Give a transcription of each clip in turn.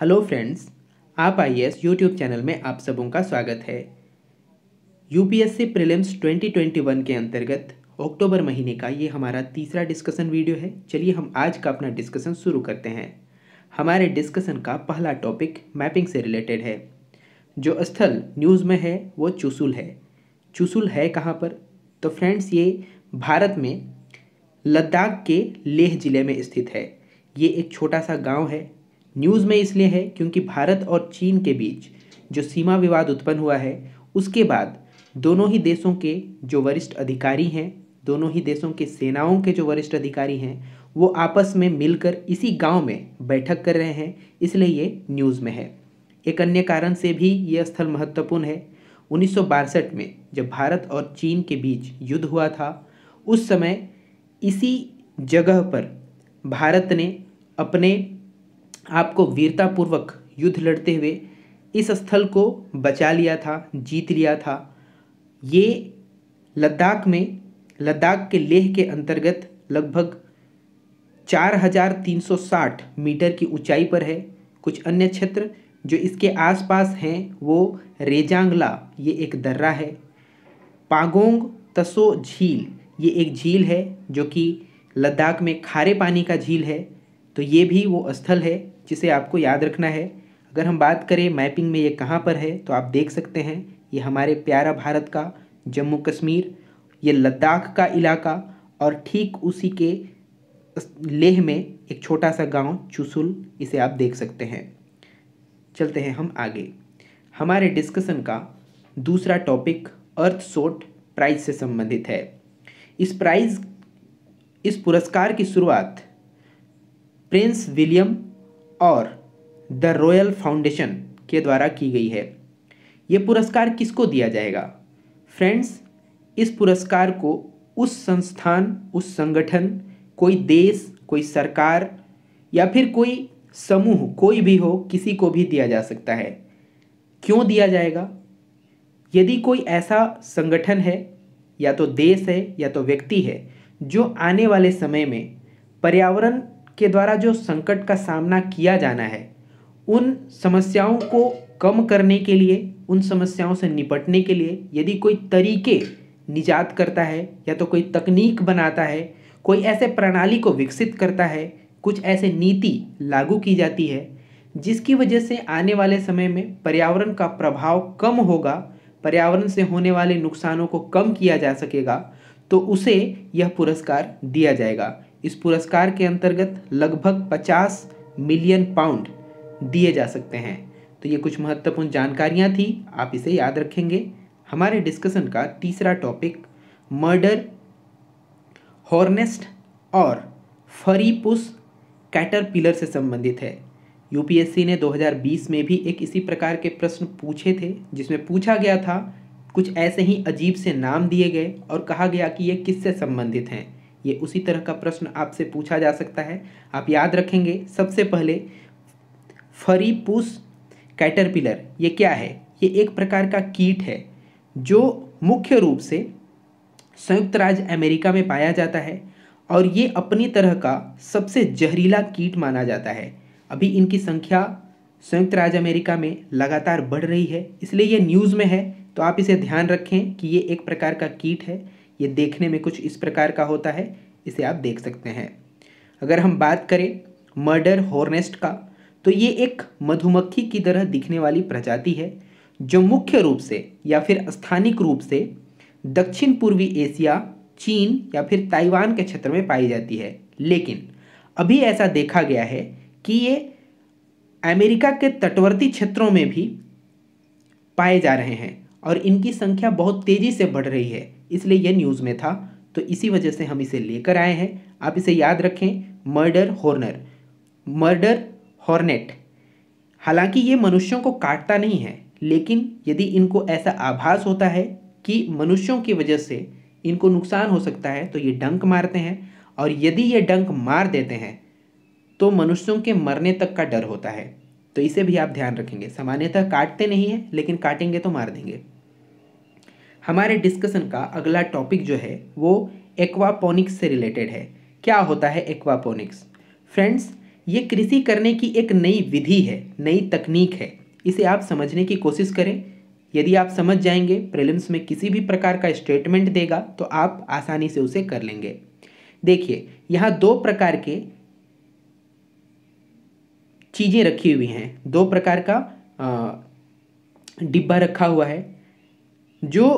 hello friends आप I S YouTube channel में आप सबों का स्वागत है यूपीएससी प्रीलिम्स 2021 के अंतर्गत अक्टूबर महीने का ये हमारा तीसरा डिस्कशन वीडियो है चलिए हम आज का अपना डिस्कशन शुरू करते हैं हमारे डिस्कशन का पहला टॉपिक मैपिंग से रिलेटेड है जो स्थल न्यूज़ में है वो चुसुल है चुसुल है कहाँ पर तो फ्रेंड्स ये भारत में लद्दाख के लेह ज़िले में स्थित है ये एक छोटा सा गांव है न्यूज़ में इसलिए है क्योंकि भारत और चीन के बीच जो सीमा विवाद उत्पन्न हुआ है उसके बाद दोनों ही देशों के जो वरिष्ठ अधिकारी हैं दोनों ही देशों के सेनाओं के जो वरिष्ठ अधिकारी हैं वो आपस में मिलकर इसी गांव में बैठक कर रहे हैं इसलिए ये न्यूज़ में है एक अन्य कारण से भी ये स्थल महत्वपूर्ण है उन्नीस में जब भारत और चीन के बीच युद्ध हुआ था उस समय इसी जगह पर भारत ने अपने आपको वीरतापूर्वक युद्ध लड़ते हुए इस स्थल को बचा लिया था जीत लिया था ये लद्दाख में लद्दाख के लेह के अंतर्गत लगभग 4,360 मीटर की ऊंचाई पर है कुछ अन्य क्षेत्र जो इसके आसपास हैं वो रेजांगला ये एक दर्रा है पागोंग तसो झील ये एक झील है जो कि लद्दाख में खारे पानी का झील है तो ये भी वो स्थल है जिसे आपको याद रखना है अगर हम बात करें मैपिंग में ये कहाँ पर है तो आप देख सकते हैं ये हमारे प्यारा भारत का जम्मू कश्मीर ये लद्दाख का इलाका और ठीक उसी के लेह में एक छोटा सा गांव चुसुल इसे आप देख सकते हैं चलते हैं हम आगे हमारे डिस्कशन का दूसरा टॉपिक अर्थ सोट प्राइज से संबंधित है इस प्राइज इस पुरस्कार की शुरुआत प्रिंस विलियम और द रॉयल फाउंडेशन के द्वारा की गई है ये पुरस्कार किसको दिया जाएगा फ्रेंड्स इस पुरस्कार को उस संस्थान उस संगठन कोई देश कोई सरकार या फिर कोई समूह कोई भी हो किसी को भी दिया जा सकता है क्यों दिया जाएगा यदि कोई ऐसा संगठन है या तो देश है या तो व्यक्ति है जो आने वाले समय में पर्यावरण के द्वारा जो संकट का सामना किया जाना है उन समस्याओं को कम करने के लिए उन समस्याओं से निपटने के लिए यदि कोई तरीके निजात करता है या तो कोई तकनीक बनाता है कोई ऐसे प्रणाली को विकसित करता है कुछ ऐसे नीति लागू की जाती है जिसकी वजह से आने वाले समय में पर्यावरण का प्रभाव कम होगा पर्यावरण से होने वाले नुकसानों को कम किया जा सकेगा तो उसे यह पुरस्कार दिया जाएगा इस पुरस्कार के अंतर्गत लगभग 50 मिलियन पाउंड दिए जा सकते हैं तो ये कुछ महत्वपूर्ण जानकारियाँ थी आप इसे याद रखेंगे हमारे डिस्कशन का तीसरा टॉपिक मर्डर हॉर्नेस्ट और फरीपुस कैटरपिलर से संबंधित है यूपीएससी ने 2020 में भी एक इसी प्रकार के प्रश्न पूछे थे जिसमें पूछा गया था कुछ ऐसे ही अजीब से नाम दिए गए और कहा गया कि ये किससे संबंधित हैं ये उसी तरह का प्रश्न आपसे पूछा जा सकता है आप याद रखेंगे सबसे पहले फरीपूस कैटरपिलर ये क्या है ये एक प्रकार का कीट है जो मुख्य रूप से संयुक्त राज्य अमेरिका में पाया जाता है और ये अपनी तरह का सबसे जहरीला कीट माना जाता है अभी इनकी संख्या संयुक्त राज्य अमेरिका में लगातार बढ़ रही है इसलिए ये न्यूज़ में है तो आप इसे ध्यान रखें कि ये एक प्रकार का कीट है ये देखने में कुछ इस प्रकार का होता है इसे आप देख सकते हैं अगर हम बात करें मर्डर हॉर्नेस्ट का तो ये एक मधुमक्खी की तरह दिखने वाली प्रजाति है जो मुख्य रूप से या फिर स्थानिक रूप से दक्षिण पूर्वी एशिया चीन या फिर ताइवान के क्षेत्र में पाई जाती है लेकिन अभी ऐसा देखा गया है कि ये अमेरिका के तटवर्ती क्षेत्रों में भी पाए जा रहे हैं और इनकी संख्या बहुत तेज़ी से बढ़ रही है इसलिए यह न्यूज़ में था तो इसी वजह से हम इसे लेकर आए हैं आप इसे याद रखें मर्डर हॉर्नर मर्डर हॉर्नेट हालांकि ये मनुष्यों को काटता नहीं है लेकिन यदि इनको ऐसा आभास होता है कि मनुष्यों की वजह से इनको नुकसान हो सकता है तो ये डंक मारते हैं और यदि ये डंक मार देते हैं तो मनुष्यों के मरने तक का डर होता है तो इसे भी आप ध्यान रखेंगे सामान्यतः काटते नहीं हैं लेकिन काटेंगे तो मार देंगे हमारे डिस्कशन का अगला टॉपिक जो है वो एक्वापोनिक्स से रिलेटेड है क्या होता है एक्वापोनिक्स फ्रेंड्स ये कृषि करने की एक नई विधि है नई तकनीक है इसे आप समझने की कोशिश करें यदि आप समझ जाएंगे प्रीलिम्स में किसी भी प्रकार का स्टेटमेंट देगा तो आप आसानी से उसे कर लेंगे देखिए यहाँ दो प्रकार के चीज़ें रखी हुई हैं दो प्रकार का डिब्बा रखा हुआ है जो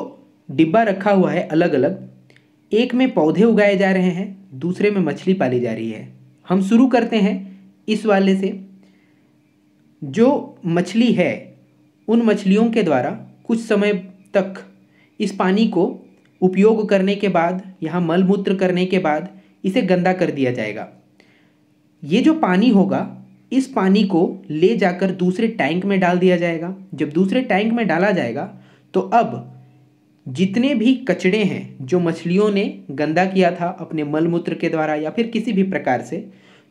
डिब्बा रखा हुआ है अलग अलग एक में पौधे उगाए जा रहे हैं दूसरे में मछली पाली जा रही है हम शुरू करते हैं इस वाले से जो मछली है उन मछलियों के द्वारा कुछ समय तक इस पानी को उपयोग करने के बाद यहाँ मलमूत्र करने के बाद इसे गंदा कर दिया जाएगा ये जो पानी होगा इस पानी को ले जाकर दूसरे टैंक में डाल दिया जाएगा जब दूसरे टैंक में डाला जाएगा तो अब जितने भी कचड़े हैं जो मछलियों ने गंदा किया था अपने मलमूत्र के द्वारा या फिर किसी भी प्रकार से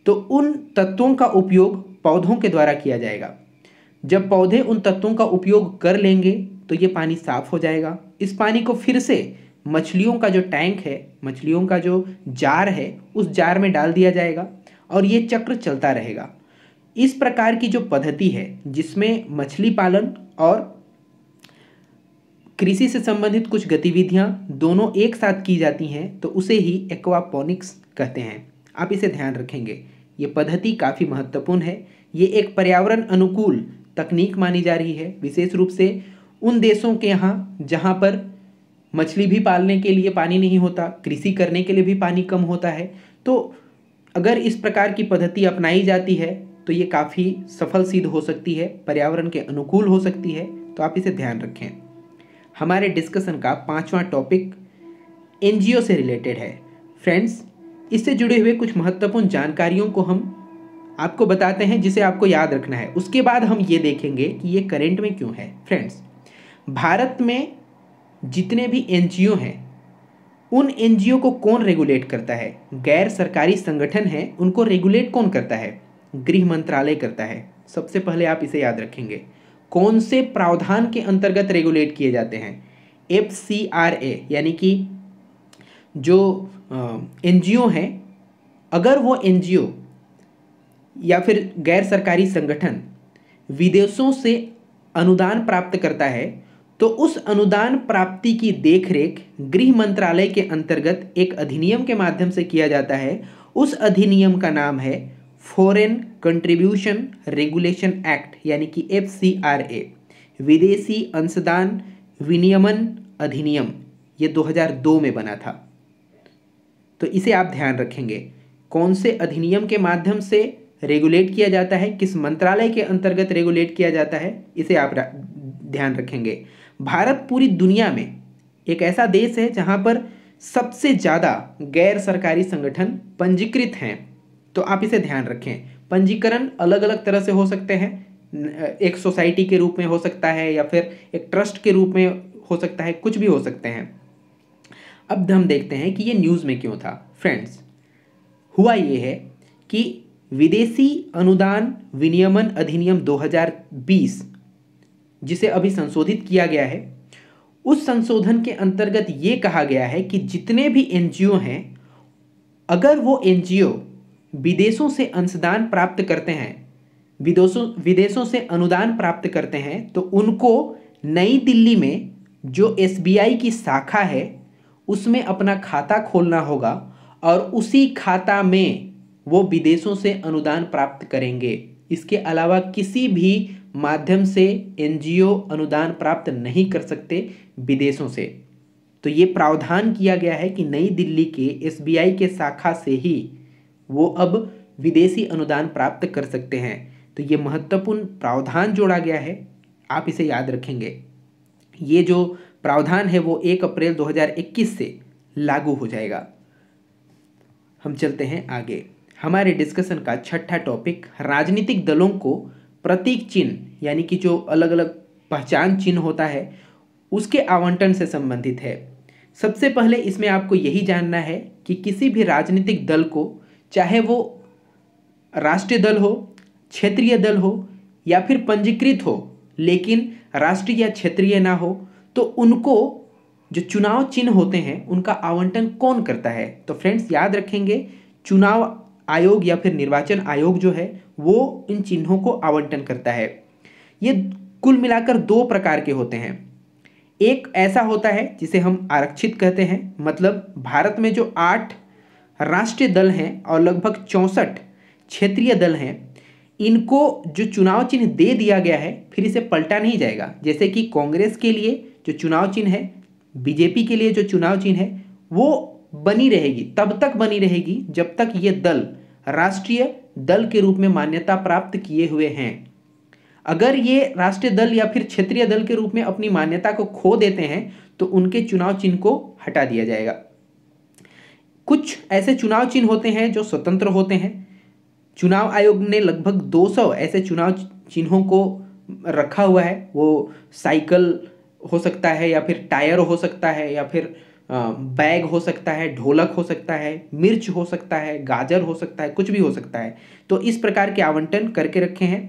तो उन तत्वों का उपयोग पौधों के द्वारा किया जाएगा जब पौधे उन तत्वों का उपयोग कर लेंगे तो ये पानी साफ हो जाएगा इस पानी को फिर से मछलियों का जो टैंक है मछलियों का जो जार है उस जार में डाल दिया जाएगा और ये चक्र चलता रहेगा इस प्रकार की जो पद्धति है जिसमें मछली पालन और कृषि से संबंधित कुछ गतिविधियाँ दोनों एक साथ की जाती हैं तो उसे ही एक्वापोनिक्स कहते हैं आप इसे ध्यान रखेंगे ये पद्धति काफ़ी महत्वपूर्ण है ये एक पर्यावरण अनुकूल तकनीक मानी जा रही है विशेष रूप से उन देशों के यहाँ जहाँ पर मछली भी पालने के लिए पानी नहीं होता कृषि करने के लिए भी पानी कम होता है तो अगर इस प्रकार की पद्धति अपनाई जाती है तो ये काफ़ी सफल सिद्ध हो सकती है पर्यावरण के अनुकूल हो सकती है तो आप इसे ध्यान रखें हमारे डिस्कशन का पांचवा टॉपिक एन से रिलेटेड है फ्रेंड्स इससे जुड़े हुए कुछ महत्वपूर्ण जानकारियों को हम आपको बताते हैं जिसे आपको याद रखना है उसके बाद हम ये देखेंगे कि ये करेंट में क्यों है फ्रेंड्स भारत में जितने भी एन हैं उन एन को कौन रेगुलेट करता है गैर सरकारी संगठन है उनको रेगुलेट कौन करता है गृह मंत्रालय करता है सबसे पहले आप इसे याद रखेंगे कौन से प्रावधान के अंतर्गत रेगुलेट किए जाते हैं एफ सी आर ए यानी कि जो एन जी ओ हैं अगर वो एन जी ओ या फिर गैर सरकारी संगठन विदेशों से अनुदान प्राप्त करता है तो उस अनुदान प्राप्ति की देखरेख गृह मंत्रालय के अंतर्गत एक अधिनियम के माध्यम से किया जाता है उस अधिनियम का नाम है फॉरेन कंट्रीब्यूशन रेगुलेशन एक्ट यानी कि एफ विदेशी अंशदान विनियमन अधिनियम ये 2002 में बना था तो इसे आप ध्यान रखेंगे कौन से अधिनियम के माध्यम से रेगुलेट किया जाता है किस मंत्रालय के अंतर्गत रेगुलेट किया जाता है इसे आप ध्यान रखेंगे भारत पूरी दुनिया में एक ऐसा देश है जहाँ पर सबसे ज़्यादा गैर सरकारी संगठन पंजीकृत हैं तो आप इसे ध्यान रखें पंजीकरण अलग अलग तरह से हो सकते हैं एक सोसाइटी के रूप में हो सकता है या फिर एक ट्रस्ट के रूप में हो सकता है कुछ भी हो सकते हैं अब हम देखते हैं कि ये न्यूज़ में क्यों था फ्रेंड्स हुआ ये है कि विदेशी अनुदान विनियमन अधिनियम 2020 जिसे अभी संशोधित किया गया है उस संशोधन के अंतर्गत ये कहा गया है कि जितने भी एनजीओ हैं अगर वो एनजीओ विदेशों से अंशदान प्राप्त करते हैं विदेशों विदेशों से अनुदान प्राप्त करते हैं तो उनको नई दिल्ली में जो एस की शाखा है उसमें अपना खाता खोलना होगा और उसी खाता में वो विदेशों से अनुदान प्राप्त करेंगे इसके अलावा किसी भी माध्यम से एनजीओ अनुदान प्राप्त नहीं कर सकते विदेशों से तो ये प्रावधान किया गया है कि नई दिल्ली के एसबीआई के शाखा से ही वो अब विदेशी अनुदान प्राप्त कर सकते हैं तो ये महत्वपूर्ण प्रावधान जोड़ा गया है आप इसे याद रखेंगे ये जो प्रावधान है वो एक अप्रैल 2021 से लागू हो जाएगा हम चलते हैं आगे हमारे डिस्कशन का छठा टॉपिक राजनीतिक दलों को प्रतीक चिन्ह यानी कि जो अलग अलग पहचान चिन्ह होता है उसके आवंटन से संबंधित है सबसे पहले इसमें आपको यही जानना है कि किसी भी राजनीतिक दल को चाहे वो राष्ट्रीय दल हो क्षेत्रीय दल हो या फिर पंजीकृत हो लेकिन राष्ट्रीय या क्षेत्रीय ना हो तो उनको जो चुनाव चिन्ह होते हैं उनका आवंटन कौन करता है तो फ्रेंड्स याद रखेंगे चुनाव आयोग या फिर निर्वाचन आयोग जो है वो इन चिन्हों को आवंटन करता है ये कुल मिलाकर दो प्रकार के होते हैं एक ऐसा होता है जिसे हम आरक्षित कहते हैं मतलब भारत में जो आठ राष्ट्रीय दल हैं और लगभग चौंसठ क्षेत्रीय दल हैं इनको जो चुनाव चिन्ह दे दिया गया है फिर इसे पलटा नहीं जाएगा जैसे कि कांग्रेस के लिए जो चुनाव चिन्ह है बीजेपी के लिए जो चुनाव चिन्ह है वो बनी रहेगी तब तक बनी रहेगी जब तक ये दल राष्ट्रीय दल के रूप में मान्यता प्राप्त किए हुए हैं अगर ये राष्ट्रीय दल या फिर क्षेत्रीय दल के रूप में अपनी मान्यता को खो देते हैं तो उनके चुनाव चिन्ह को हटा दिया जाएगा कुछ ऐसे चुनाव चिन्ह होते हैं जो स्वतंत्र होते हैं चुनाव आयोग ने लगभग 200 ऐसे चुनाव चिन्हों को रखा हुआ है वो साइकिल हो सकता है या फिर टायर हो सकता है या फिर बैग हो सकता है ढोलक हो सकता है मिर्च हो सकता है गाजर हो सकता है कुछ भी हो सकता है तो इस प्रकार के आवंटन करके रखे हैं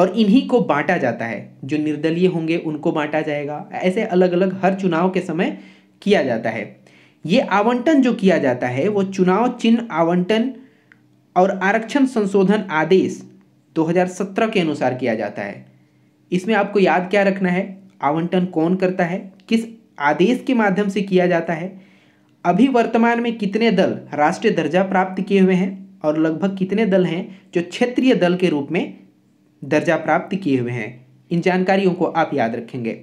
और इन्हीं को बांटा जाता है जो निर्दलीय होंगे उनको बांटा जाएगा ऐसे अलग अलग हर चुनाव के समय किया जाता है ये आवंटन जो किया जाता है वो चुनाव चिन्ह आवंटन और आरक्षण संशोधन आदेश 2017 के अनुसार किया जाता है इसमें आपको याद क्या रखना है आवंटन कौन करता है किस आदेश के माध्यम से किया जाता है अभी वर्तमान में कितने दल राष्ट्रीय दर्जा प्राप्त किए हुए हैं और लगभग कितने दल हैं जो क्षेत्रीय दल के रूप में दर्जा प्राप्त किए हुए हैं इन जानकारियों को आप याद रखेंगे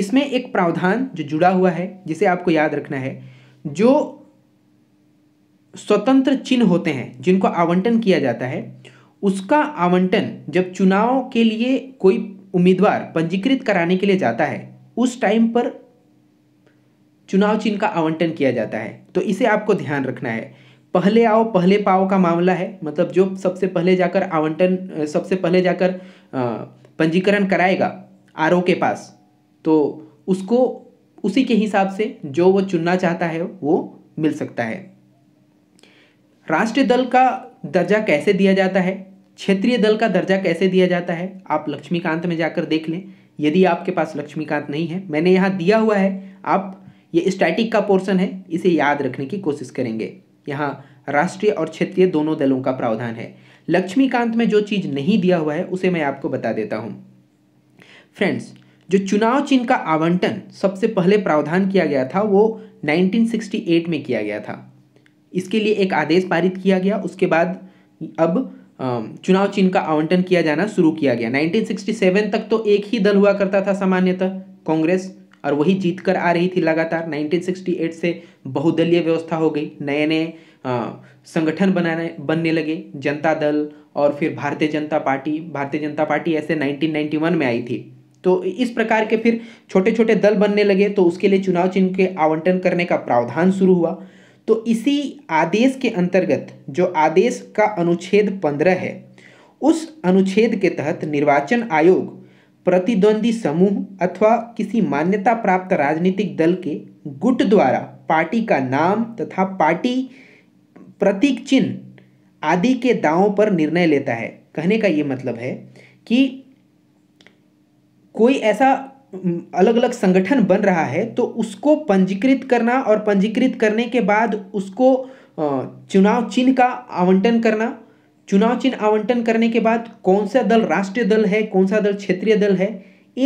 इसमें एक प्रावधान जो जुड़ा हुआ है जिसे आपको याद रखना है जो स्वतंत्र चिन्ह होते हैं जिनको आवंटन किया जाता है उसका आवंटन जब चुनाव के लिए कोई उम्मीदवार पंजीकृत कराने के लिए जाता है उस टाइम पर चुनाव चिन्ह का आवंटन किया जाता है तो इसे आपको ध्यान रखना है पहले आओ पहले पाओ का मामला है मतलब जो सबसे पहले जाकर आवंटन सबसे पहले जाकर पंजीकरण कराएगा आर के पास तो उसको उसी के हिसाब से जो वो चुनना चाहता है वो मिल सकता है राष्ट्रीय दल का दर्जा कैसे दिया जाता है क्षेत्रीय दल का दर्जा कैसे दिया जाता है आप लक्ष्मीकांत में जाकर देख लें यदि आपके पास लक्ष्मीकांत नहीं है मैंने यहाँ दिया हुआ है आप ये स्टैटिक का पोर्शन है इसे याद रखने की कोशिश करेंगे यहाँ राष्ट्रीय और क्षेत्रीय दोनों दलों का प्रावधान है लक्ष्मीकांत में जो चीज़ नहीं दिया हुआ है उसे मैं आपको बता देता हूँ फ्रेंड्स जो चुनाव चिन्ह का आवंटन सबसे पहले प्रावधान किया गया था वो 1968 में किया गया था इसके लिए एक आदेश पारित किया गया उसके बाद अब चुनाव चिन्ह का आवंटन किया जाना शुरू किया गया 1967 तक तो एक ही दल हुआ करता था सामान्यतः कांग्रेस और वही जीत कर आ रही थी लगातार 1968 से बहुदलीय व्यवस्था हो गई नए नए संगठन बनाने बनने लगे जनता दल और फिर भारतीय जनता पार्टी भारतीय जनता पार्टी ऐसे 1991 में आई थी तो इस प्रकार के फिर छोटे छोटे दल बनने लगे तो उसके लिए चुनाव चिन्ह के आवंटन करने का प्रावधान शुरू हुआ तो इसी आदेश के अंतर्गत जो आदेश का अनुच्छेद पंद्रह है उस अनुच्छेद के तहत निर्वाचन आयोग प्रतिद्वंदी समूह अथवा किसी मान्यता प्राप्त राजनीतिक दल के गुट द्वारा पार्टी का नाम तथा पार्टी प्रतीक चिन्ह आदि के दावों पर निर्णय लेता है कहने का ये मतलब है कि कोई ऐसा अलग अलग संगठन बन रहा है तो उसको पंजीकृत करना और पंजीकृत करने के बाद उसको चुनाव चिन्ह का आवंटन करना चुनाव चिन्ह आवंटन करने के बाद कौन सा दल राष्ट्रीय दल है कौन सा दल क्षेत्रीय दल है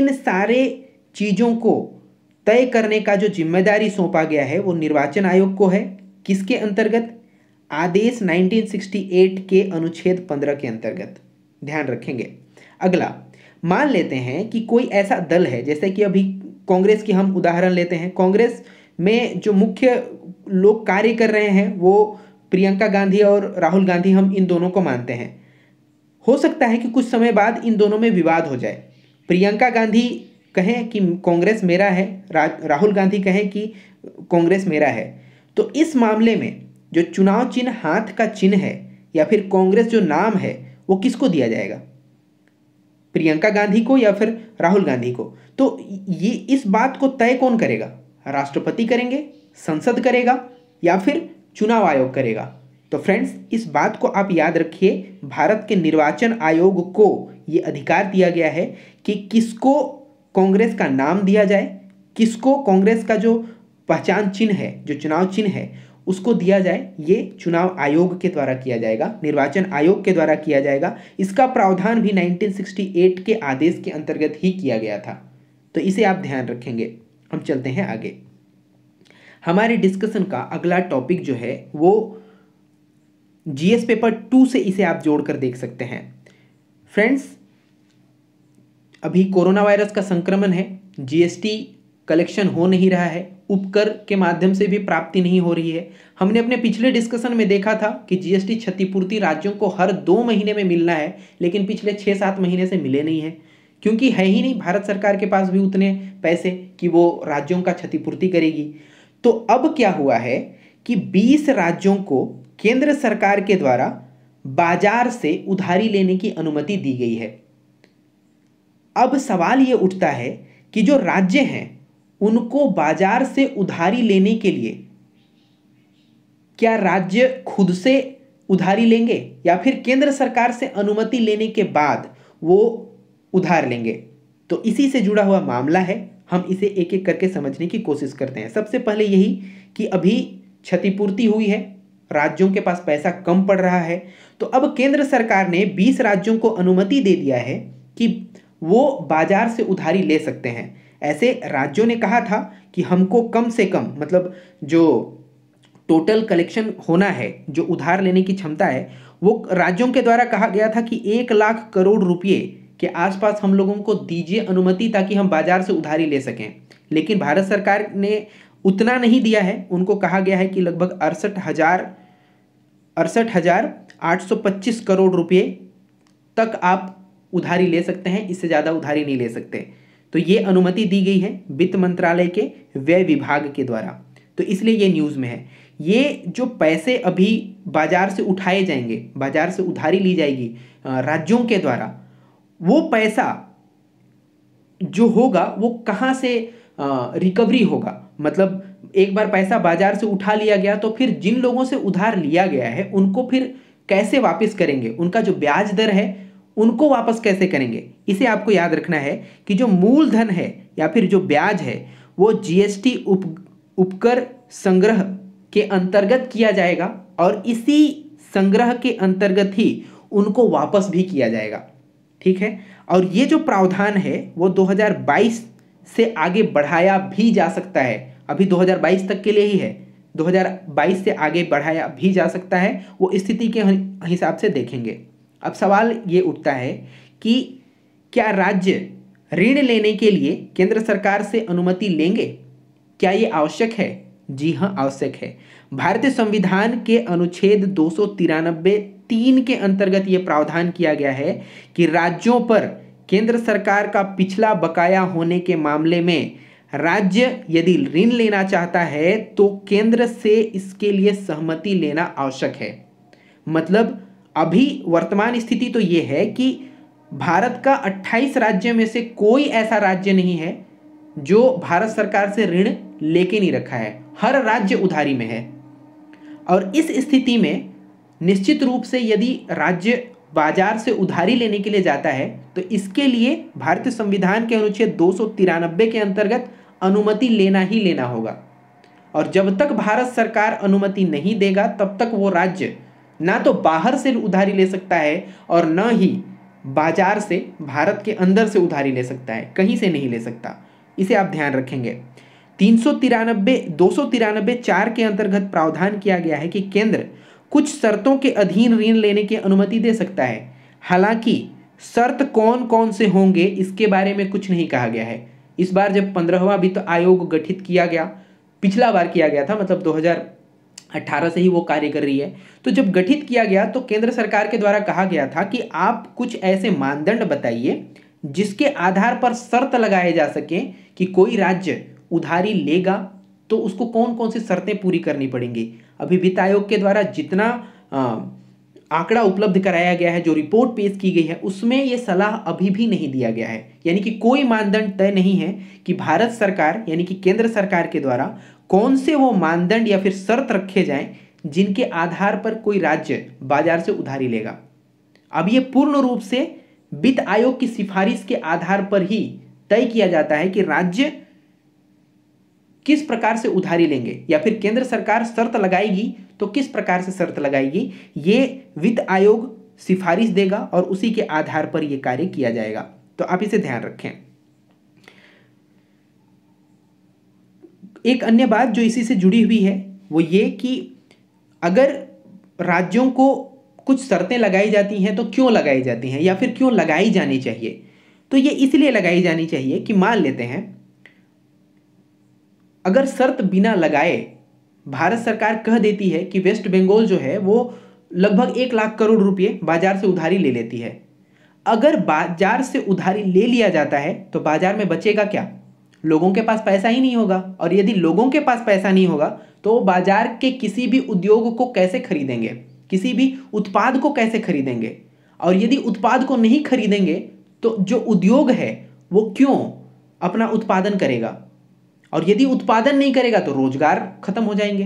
इन सारे चीज़ों को तय करने का जो जिम्मेदारी सौंपा गया है वो निर्वाचन आयोग को है किसके अंतर्गत आदेश 1968 के अनुच्छेद 15 के अंतर्गत ध्यान रखेंगे अगला मान लेते हैं कि कोई ऐसा दल है जैसे कि अभी कांग्रेस की हम उदाहरण लेते हैं कांग्रेस में जो मुख्य लोग कार्य कर रहे हैं वो प्रियंका गांधी और राहुल गांधी हम इन दोनों को मानते हैं हो सकता है कि कुछ समय बाद इन दोनों में विवाद हो जाए प्रियंका गांधी कहें कि कांग्रेस मेरा है रा, राहुल गांधी कहें कि कांग्रेस मेरा है तो इस मामले में जो चुनाव चिन्ह हाथ का चिन्ह है या फिर कांग्रेस जो नाम है वो किसको दिया जाएगा प्रियंका गांधी को या फिर राहुल गांधी को तो ये इस बात को तय कौन करेगा राष्ट्रपति करेंगे संसद करेगा या फिर चुनाव आयोग करेगा तो फ्रेंड्स इस बात को आप याद रखिए भारत के निर्वाचन आयोग को ये अधिकार दिया गया है कि किसको कांग्रेस का नाम दिया जाए किसको कांग्रेस का जो पहचान चिन्ह है जो चुनाव चिन्ह है उसको दिया जाए ये चुनाव आयोग के द्वारा किया जाएगा निर्वाचन आयोग के द्वारा किया जाएगा इसका प्रावधान भी 1968 के आदेश के अंतर्गत ही किया गया था तो इसे आप ध्यान रखेंगे हम चलते हैं आगे हमारे डिस्कशन का अगला टॉपिक जो है वो जीएस पेपर टू से इसे आप जोड़कर देख सकते हैं फ्रेंड्स अभी कोरोना वायरस का संक्रमण है जीएसटी कलेक्शन हो नहीं रहा है उपकर के माध्यम से भी प्राप्ति नहीं हो रही है हमने अपने पिछले डिस्कशन में देखा था कि जीएसटी क्षतिपूर्ति राज्यों को हर दो महीने में मिलना है लेकिन पिछले छः सात महीने से मिले नहीं है क्योंकि है ही नहीं भारत सरकार के पास भी उतने पैसे कि वो राज्यों का क्षतिपूर्ति करेगी तो अब क्या हुआ है कि 20 राज्यों को केंद्र सरकार के द्वारा बाजार से उधारी लेने की अनुमति दी गई है अब सवाल ये उठता है कि जो राज्य हैं उनको बाजार से उधारी लेने के लिए क्या राज्य खुद से उधारी लेंगे या फिर केंद्र सरकार से अनुमति लेने के बाद वो उधार लेंगे तो इसी से जुड़ा हुआ मामला है हम इसे एक एक करके समझने की कोशिश करते हैं सबसे पहले यही कि अभी क्षतिपूर्ति हुई है राज्यों के पास पैसा कम पड़ रहा है तो अब केंद्र सरकार ने 20 राज्यों को अनुमति दे दिया है कि वो बाजार से उधारी ले सकते हैं ऐसे राज्यों ने कहा था कि हमको कम से कम मतलब जो टोटल कलेक्शन होना है जो उधार लेने की क्षमता है वो राज्यों के द्वारा कहा गया था कि एक लाख करोड़ रुपये के आसपास हम लोगों को दीजिए अनुमति ताकि हम बाजार से उधारी ले सकें लेकिन भारत सरकार ने उतना नहीं दिया है उनको कहा गया है कि लगभग अड़सठ हज़ार अड़सठ हज़ार आठ सौ पच्चीस करोड़ रुपये तक आप उधारी ले सकते हैं इससे ज़्यादा उधारी नहीं ले सकते तो ये अनुमति दी गई है वित्त मंत्रालय के व्यय विभाग के द्वारा तो इसलिए ये न्यूज़ में है ये जो पैसे अभी बाजार से उठाए जाएंगे बाजार से उधारी ली जाएगी राज्यों के द्वारा वो पैसा जो होगा वो कहाँ से रिकवरी होगा मतलब एक बार पैसा बाजार से उठा लिया गया तो फिर जिन लोगों से उधार लिया गया है उनको फिर कैसे वापस करेंगे उनका जो ब्याज दर है उनको वापस कैसे करेंगे इसे आपको याद रखना है कि जो मूलधन है या फिर जो ब्याज है वो जीएसटी उप उपकर संग्रह के अंतर्गत किया जाएगा और इसी संग्रह के अंतर्गत ही उनको वापस भी किया जाएगा ठीक है और ये जो प्रावधान है वो 2022 से आगे बढ़ाया भी जा सकता है अभी 2022 तक के लिए ही है 2022 से आगे बढ़ाया भी जा सकता है वो स्थिति के हिसाब से देखेंगे अब सवाल ये उठता है कि क्या राज्य ऋण लेने के लिए केंद्र सरकार से अनुमति लेंगे क्या ये आवश्यक है जी हाँ आवश्यक है भारतीय संविधान के अनुच्छेद दो सौ तीन के अंतर्गत ये प्रावधान किया गया है कि राज्यों पर केंद्र सरकार का पिछला बकाया होने के मामले में राज्य यदि ऋण लेना चाहता है तो केंद्र से इसके लिए सहमति लेना आवश्यक है मतलब अभी वर्तमान स्थिति तो ये है कि भारत का 28 राज्य में से कोई ऐसा राज्य नहीं है जो भारत सरकार से ऋण लेके नहीं रखा है हर राज्य उधारी में है और इस स्थिति में निश्चित रूप से यदि राज्य बाजार से उधारी लेने के लिए जाता है तो इसके लिए भारतीय संविधान के अनुच्छेद दो के अंतर्गत अनुमति लेना ही लेना होगा और जब तक भारत सरकार अनुमति नहीं देगा तब तक वो राज्य ना तो बाहर से उधारी ले सकता है और न ही बाजार से भारत के अंदर से उधारी ले सकता है कहीं से नहीं ले सकता इसे आप ध्यान रखेंगे तीन सौ तिरानब्बे दो सौ तिरानब्बे चार के अंतर्गत प्रावधान किया गया है कि केंद्र कुछ शर्तों के अधीन ऋण लेने की अनुमति दे सकता है हालांकि शर्त कौन कौन से होंगे इसके बारे में कुछ नहीं कहा गया है इस बार जब पंद्रहवा वित्त तो आयोग गठित किया गया पिछला बार किया गया था मतलब अट्ठारह से ही वो कार्य कर रही है तो जब गठित किया गया तो केंद्र सरकार के द्वारा कहा गया था कि आप कुछ ऐसे मानदंड बताइए जिसके आधार पर शर्त लगाए जा सके कि कोई राज्य उधारी लेगा तो उसको कौन कौन सी शर्तें पूरी करनी पड़ेंगी अभी वित्त आयोग के द्वारा जितना आ, आंकड़ा उपलब्ध कराया गया है जो रिपोर्ट पेश की गई है उसमें ये सलाह अभी भी नहीं दिया गया है यानी कि कोई मानदंड तय नहीं है कि भारत सरकार यानी कि केंद्र सरकार के द्वारा कौन से वो मानदंड या फिर शर्त रखे जाएं जिनके आधार पर कोई राज्य बाजार से उधारी लेगा अब ये पूर्ण रूप से वित्त आयोग की सिफारिश के आधार पर ही तय किया जाता है कि राज्य किस प्रकार से उधारी लेंगे या फिर केंद्र सरकार शर्त लगाएगी तो किस प्रकार से शर्त लगाएगी ये वित्त आयोग सिफारिश देगा और उसी के आधार पर यह कार्य किया जाएगा तो आप इसे ध्यान रखें एक अन्य बात जो इसी से जुड़ी हुई है वो ये कि अगर राज्यों को कुछ शर्तें लगाई जाती हैं तो क्यों लगाई जाती हैं या फिर क्यों लगाई जानी चाहिए तो ये इसलिए लगाई जानी चाहिए कि मान लेते हैं अगर शर्त बिना लगाए भारत सरकार कह देती है कि वेस्ट बंगाल जो है वो लगभग एक लाख करोड़ रुपये बाजार से उधारी ले लेती है अगर बाजार से उधारी ले लिया जाता है तो बाजार में बचेगा क्या लोगों के पास पैसा ही नहीं होगा और यदि लोगों के पास पैसा नहीं होगा तो बाजार के किसी भी उद्योग को कैसे खरीदेंगे किसी भी उत्पाद को कैसे खरीदेंगे और यदि उत्पाद को नहीं खरीदेंगे तो जो उद्योग है वो क्यों अपना उत्पादन करेगा और यदि उत्पादन नहीं करेगा तो रोजगार खत्म हो जाएंगे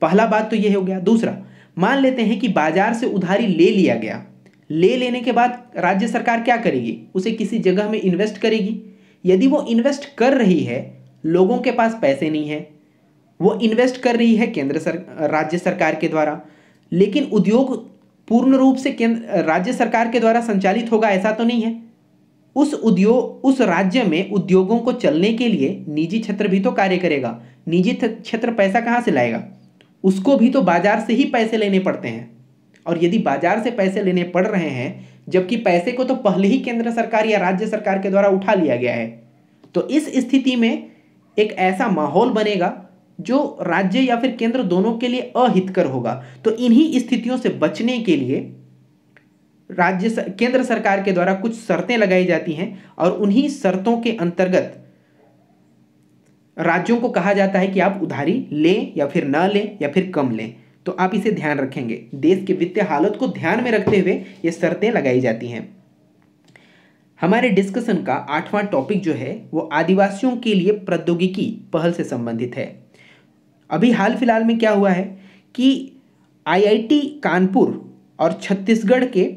पहला बात तो ये हो गया दूसरा मान लेते हैं कि बाजार से उधारी ले लिया गया ले लेने के बाद राज्य सरकार क्या करेगी उसे किसी जगह में इन्वेस्ट करेगी यदि वो इन्वेस्ट कर रही है लोगों के पास पैसे नहीं है वो इन्वेस्ट कर रही है केंद्र सर राज्य सरकार के द्वारा लेकिन उद्योग पूर्ण रूप से केंद्र राज्य सरकार के द्वारा संचालित होगा ऐसा तो नहीं है उस उद्योग उस राज्य में उद्योगों को चलने के लिए निजी क्षेत्र भी तो कार्य करेगा निजी क्षेत्र पैसा कहाँ से लाएगा उसको भी तो बाजार से ही पैसे लेने पड़ते हैं और यदि बाजार से पैसे लेने पड़ रहे हैं जबकि पैसे को तो पहले ही केंद्र सरकार या राज्य सरकार के द्वारा उठा लिया गया है तो इस स्थिति में एक ऐसा माहौल बनेगा जो राज्य या फिर केंद्र दोनों के लिए अहितकर होगा तो इन्हीं स्थितियों से बचने के लिए राज्य केंद्र सरकार के द्वारा कुछ शर्तें लगाई जाती हैं और उन्हीं शर्तों के अंतर्गत राज्यों को कहा जाता है कि आप उधारी लें या फिर ना लें या फिर कम लें तो आप इसे ध्यान रखेंगे देश के वित्तीय हालत को ध्यान में रखते हुए ये शर्तें लगाई जाती हैं हमारे डिस्कशन का आठवां टॉपिक जो है वो आदिवासियों के लिए प्रौद्योगिकी पहल से संबंधित है अभी हाल फिलहाल में क्या हुआ है कि आईआईटी कानपुर और छत्तीसगढ़ के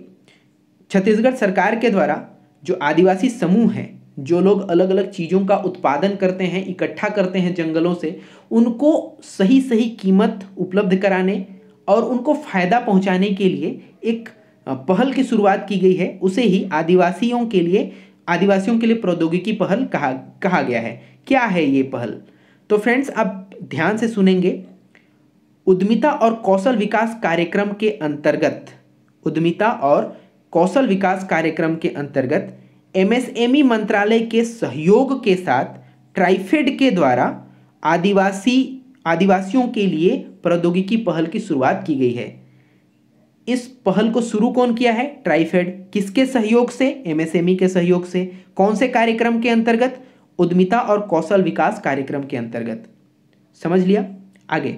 छत्तीसगढ़ सरकार के द्वारा जो आदिवासी समूह हैं जो लोग अलग अलग चीज़ों का उत्पादन करते हैं इकट्ठा करते हैं जंगलों से उनको सही सही कीमत उपलब्ध कराने और उनको फ़ायदा पहुंचाने के लिए एक पहल की शुरुआत की गई है उसे ही आदिवासियों के लिए आदिवासियों के लिए प्रौद्योगिकी पहल कहा कहा गया है क्या है ये पहल तो फ्रेंड्स आप ध्यान से सुनेंगे उद्यमिता और कौशल विकास कार्यक्रम के अंतर्गत उद्यमिता और कौशल विकास कार्यक्रम के अंतर्गत एमएसएमई मंत्रालय के सहयोग के साथ ट्राइफेड के द्वारा आदिवासी आदिवासियों के लिए प्रौद्योगिकी पहल की शुरुआत की गई है इस पहल को शुरू कौन किया है ट्राइफेड किसके सहयोग से एमएसएमई के सहयोग से कौन से कार्यक्रम के अंतर्गत उद्यमिता और कौशल विकास कार्यक्रम के अंतर्गत समझ लिया आगे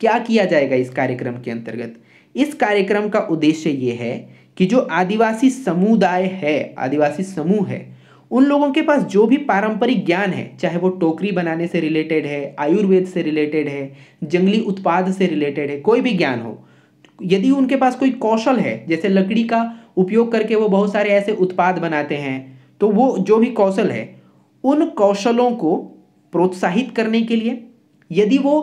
क्या किया जाएगा इस कार्यक्रम के अंतर्गत इस कार्यक्रम का उद्देश्य यह है कि जो आदिवासी समुदाय है आदिवासी समूह है उन लोगों के पास जो भी पारंपरिक ज्ञान है चाहे वो टोकरी बनाने से रिलेटेड है आयुर्वेद से रिलेटेड है जंगली उत्पाद से रिलेटेड है कोई भी ज्ञान हो यदि उनके पास कोई कौशल है जैसे लकड़ी का उपयोग करके वो बहुत सारे ऐसे उत्पाद बनाते हैं तो वो जो भी कौशल है उन कौशलों को प्रोत्साहित करने के लिए यदि वो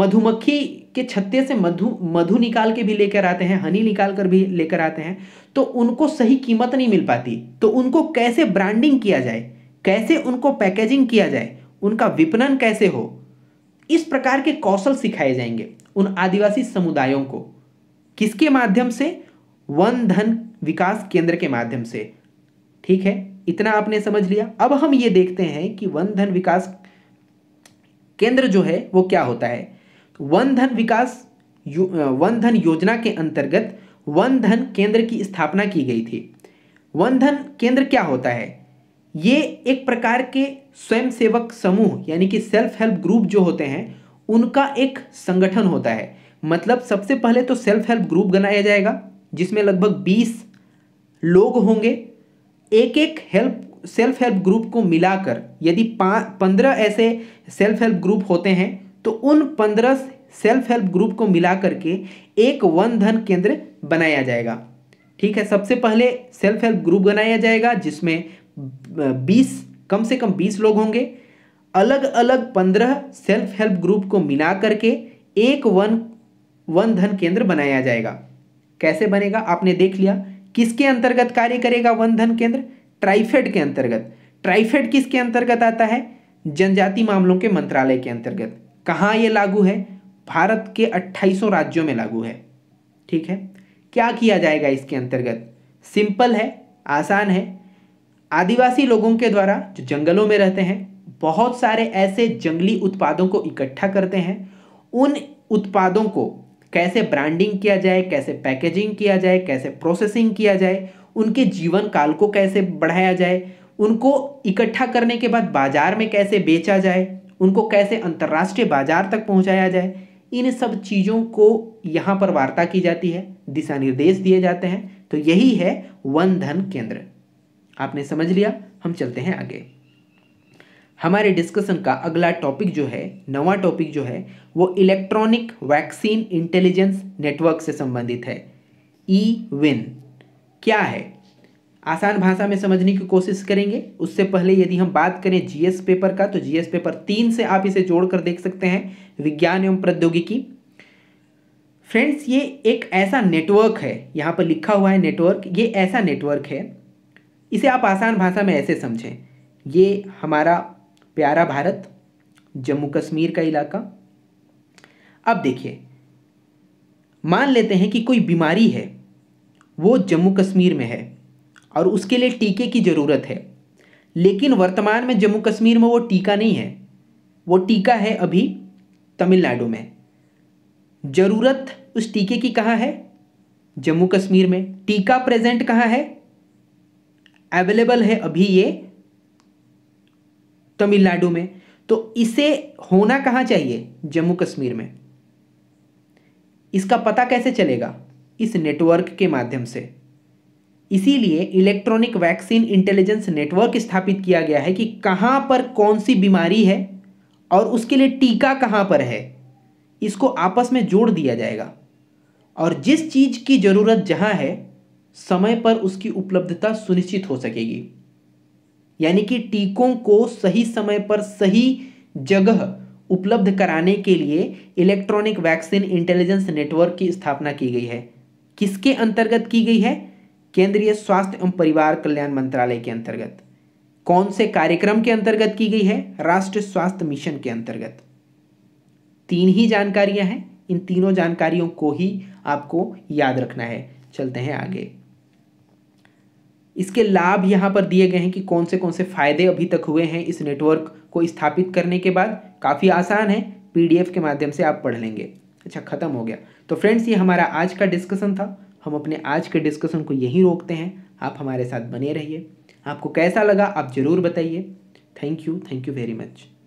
मधुमक्खी के छत्ते से मधु मधु निकाल के भी लेकर आते हैं हनी निकाल कर भी लेकर आते हैं तो उनको सही कीमत नहीं मिल पाती तो उनको कैसे ब्रांडिंग किया जाए कैसे उनको पैकेजिंग किया जाए उनका विपणन कैसे हो इस प्रकार के कौशल सिखाए जाएंगे उन आदिवासी समुदायों को किसके माध्यम से वन धन विकास केंद्र के माध्यम से ठीक है इतना आपने समझ लिया अब हम ये देखते हैं कि वन धन विकास केंद्र जो है वो क्या होता है वन धन विकास वन धन योजना के अंतर्गत वन धन केंद्र की स्थापना की गई थी वन धन केंद्र क्या होता है ये एक प्रकार के स्वयंसेवक समूह यानी कि सेल्फ हेल्प ग्रुप जो होते हैं उनका एक संगठन होता है मतलब सबसे पहले तो सेल्फ हेल्प ग्रुप बनाया जाएगा जिसमें लगभग 20 लोग होंगे एक एक हेल्प सेल्फ हेल्प ग्रुप को मिलाकर यदि पा पंद्रह ऐसे सेल्फ हेल्प ग्रुप होते हैं तो उन पंद्रह सेल्फ हेल्प ग्रुप को मिला करके एक वन धन केंद्र बनाया जाएगा ठीक है सबसे पहले सेल्फ हेल्प ग्रुप बनाया जाएगा जिसमें बीस कम से कम बीस लोग होंगे अलग अलग पंद्रह सेल्फ हेल्प ग्रुप को मिला करके एक वन वन धन केंद्र बनाया जाएगा कैसे बनेगा आपने देख लिया किसके अंतर्गत कार्य करेगा वन धन केंद्र ट्राइफेड के अंतर्गत ट्राइफेड किसके अंतर्गत आता है जनजाति मामलों के मंत्रालय के अंतर्गत कहाँ ये लागू है भारत के 2800 राज्यों में लागू है ठीक है क्या किया जाएगा इसके अंतर्गत सिंपल है आसान है आदिवासी लोगों के द्वारा जो जंगलों में रहते हैं बहुत सारे ऐसे जंगली उत्पादों को इकट्ठा करते हैं उन उत्पादों को कैसे ब्रांडिंग किया जाए कैसे पैकेजिंग किया जाए कैसे प्रोसेसिंग किया जाए उनके जीवन काल को कैसे बढ़ाया जाए उनको इकट्ठा करने के बाद बाजार में कैसे बेचा जाए उनको कैसे अंतर्राष्ट्रीय बाजार तक पहुंचाया जाए इन सब चीज़ों को यहाँ पर वार्ता की जाती है दिशा निर्देश दिए जाते हैं तो यही है वन धन केंद्र आपने समझ लिया हम चलते हैं आगे हमारे डिस्कशन का अगला टॉपिक जो है नवा टॉपिक जो है वो इलेक्ट्रॉनिक वैक्सीन इंटेलिजेंस नेटवर्क से संबंधित है ई विन क्या है आसान भाषा में समझने की कोशिश करेंगे उससे पहले यदि हम बात करें जीएस पेपर का तो जीएस पेपर तीन से आप इसे जोड़कर देख सकते हैं विज्ञान एवं प्रौद्योगिकी फ्रेंड्स ये एक ऐसा नेटवर्क है यहाँ पर लिखा हुआ है नेटवर्क ये ऐसा नेटवर्क है इसे आप आसान भाषा में ऐसे समझें ये हमारा प्यारा भारत जम्मू कश्मीर का इलाका अब देखिए मान लेते हैं कि कोई बीमारी है वो जम्मू कश्मीर में है और उसके लिए टीके की ज़रूरत है लेकिन वर्तमान में जम्मू कश्मीर में वो टीका नहीं है वो टीका है अभी तमिलनाडु में ज़रूरत उस टीके की कहाँ है जम्मू कश्मीर में टीका प्रेजेंट कहाँ है अवेलेबल है अभी ये तमिलनाडु में तो इसे होना कहाँ चाहिए जम्मू कश्मीर में इसका पता कैसे चलेगा इस नेटवर्क के माध्यम से इसीलिए इलेक्ट्रॉनिक वैक्सीन इंटेलिजेंस नेटवर्क स्थापित किया गया है कि कहाँ पर कौन सी बीमारी है और उसके लिए टीका कहाँ पर है इसको आपस में जोड़ दिया जाएगा और जिस चीज़ की ज़रूरत जहाँ है समय पर उसकी उपलब्धता सुनिश्चित हो सकेगी यानी कि टीकों को सही समय पर सही जगह उपलब्ध कराने के लिए इलेक्ट्रॉनिक वैक्सीन इंटेलिजेंस नेटवर्क की स्थापना की गई है किसके अंतर्गत की गई है केंद्रीय स्वास्थ्य एवं परिवार कल्याण मंत्रालय के अंतर्गत कौन से कार्यक्रम के अंतर्गत की गई है राष्ट्रीय स्वास्थ्य मिशन के अंतर्गत तीन ही जानकारियां हैं इन तीनों जानकारियों को ही आपको याद रखना है चलते हैं आगे इसके लाभ यहां पर दिए गए हैं कि कौन से कौन से फायदे अभी तक हुए हैं इस नेटवर्क को स्थापित करने के बाद काफ़ी आसान है पीडीएफ के माध्यम से आप पढ़ लेंगे अच्छा ख़त्म हो गया तो फ्रेंड्स ये हमारा आज का डिस्कशन था हम अपने आज के डिस्कशन को यहीं रोकते हैं आप हमारे साथ बने रहिए आपको कैसा लगा आप ज़रूर बताइए thank you thank you very much